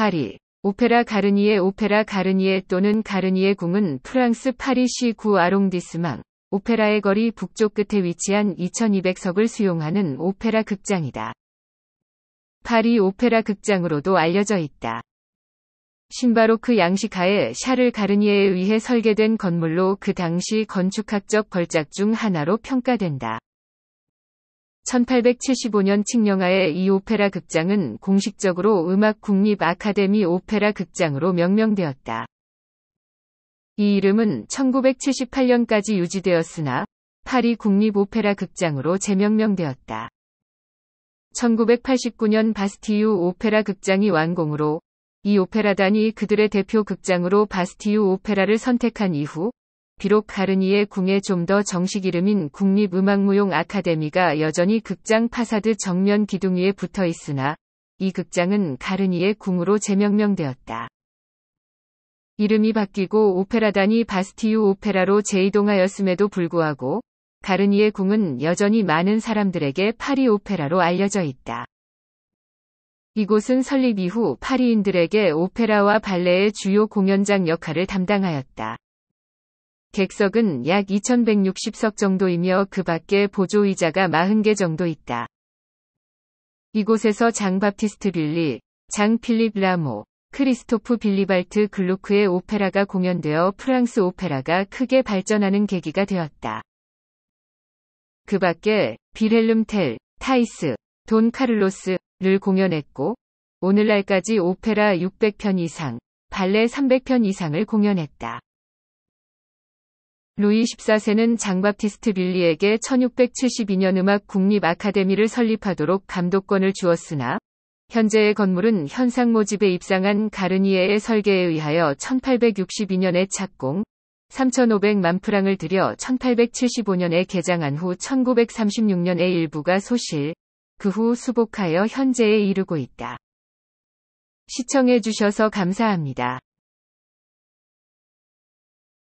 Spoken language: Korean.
파리 오페라 가르니에 오페라 가르니에 또는 가르니에 궁은 프랑스 파리시 구 아롱디스망 오페라의 거리 북쪽 끝에 위치한 2200석을 수용하는 오페라 극장이다. 파리 오페라 극장으로도 알려져 있다. 신바로크 양식하에 샤를 가르니에에 의해 설계된 건물로 그 당시 건축학적 걸작 중 하나로 평가된다. 1875년 칙령하의 이 오페라 극장은 공식적으로 음악 국립 아카데미 오페라 극장으로 명명되었다. 이 이름은 1978년까지 유지되었으나 파리 국립 오페라 극장으로 재명명되었다. 1989년 바스티유 오페라 극장이 완공으로 이 오페라단이 그들의 대표 극장으로 바스티유 오페라를 선택한 이후 비록 가르니의 궁에 좀 더 정식 이름인 국립음악무용 아카데미가 여전히 극장 파사드 정면 기둥 위에 붙어 있으나 이 극장은 가르니의 궁으로 재명명되었다. 이름이 바뀌고 오페라단이 바스티유 오페라로 재이동하였음에도 불구하고 가르니의 궁은 여전히 많은 사람들에게 파리 오페라로 알려져 있다. 이곳은 설립 이후 파리인들에게 오페라와 발레의 주요 공연장 역할을 담당하였다. 객석은 약 2160석 정도이며 그 밖에 보조의자가 40개 정도 있다. 이곳에서 장 바티스트 빌리, 장 필립 라모, 크리스토프 빌리발트 글루크의 오페라가 공연되어 프랑스 오페라가 크게 발전하는 계기가 되었다. 그 밖에 비렐름 텔, 타이스, 돈 카를로스를 공연했고 오늘날까지 오페라 600편 이상, 발레 300편 이상을 공연했다. 루이 14세는 장바티스트 빌리에게 1672년 음악 국립 아카데미를 설립하도록 감독권을 주었으나 현재의 건물은 현상 모집에 입상한 가르니에의 설계에 의하여 1862년에 착공, 3,500만 프랑을 들여 1875년에 개장한 후 1936년에 일부가 소실, 그 후 수복하여 현재에 이르고 있다. 시청해주셔서 감사합니다.